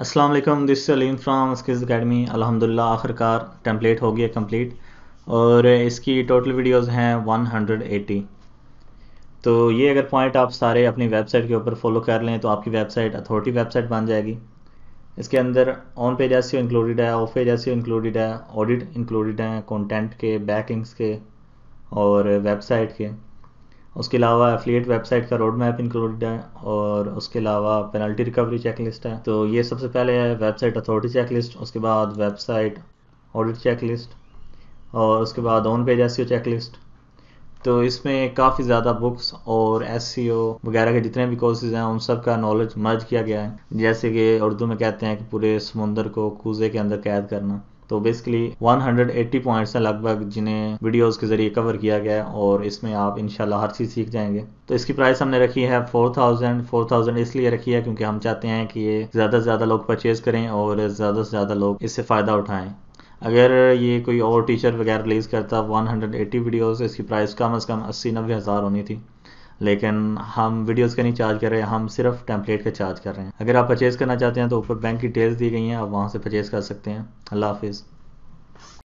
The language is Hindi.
वालेकुम this Salim from skills academy अलहमदिल्ला आखिरकार टेम्पलेट हो गया कंप्लीट और इसकी टोटल वीडियोस हैं 180 तो ये अगर पॉइंट आप सारे अपनी वेबसाइट के ऊपर फॉलो कर लें तो आपकी वेबसाइट अथॉरिटी वेबसाइट बन जाएगी इसके अंदर ऑन पेज एस इंक्लूडेड है ऑफ पेज एस इंक्लूडेड है ऑडिट इंक्लूडेड है कंटेंट के बैकिंग्स के और वेबसाइट के उसके अलावा एफिलिएट वेबसाइट का रोड मैप इंक्लूड है और उसके अलावा पेनल्टी रिकवरी चेकलिस्ट है तो ये सबसे पहले है वेबसाइट अथॉरिटी चेकलिस्ट उसके बाद वेबसाइट ऑडिट चेकलिस्ट और उसके बाद ऑन पेज एस चेकलिस्ट तो इसमें काफ़ी ज़्यादा बुक्स और एस e वगैरह के जितने भी कोर्सेज हैं उन सब का नॉलेज मर्ज किया गया है जैसे कि उर्दू में कहते हैं कि पूरे समुंदर को कूजे के अंदर कैद करना तो बेसिकली 180 पॉइंट्स हैं लगभग जिन्हें वीडियोस के जरिए कवर किया गया है और इसमें आप इनशाला हर चीज़ सीख जाएंगे तो इसकी प्राइस हमने रखी है 4000 4000 इसलिए रखी है क्योंकि हम चाहते हैं कि ये ज़्यादा से ज़्यादा लोग परचेज़ करें और ज़्यादा से ज़्यादा लोग इससे फ़ायदा उठाएँ अगर ये कोई और टीचर वगैरह रिलीज़ करता वन हंड्रेड इसकी प्राइस कम अज़ कम अस्सी नब्बे हज़ार होनी थी लेकिन हम वीडियोस का नहीं चार्ज कर रहे हैं हम सिर्फ टेम्पलेट का चार्ज कर रहे हैं अगर आप परचेज़ करना चाहते हैं तो ऊपर बैंक की डिटेल्स दी गई हैं आप वहाँ से परचेज़ कर सकते हैं अल्लाह हाफिज़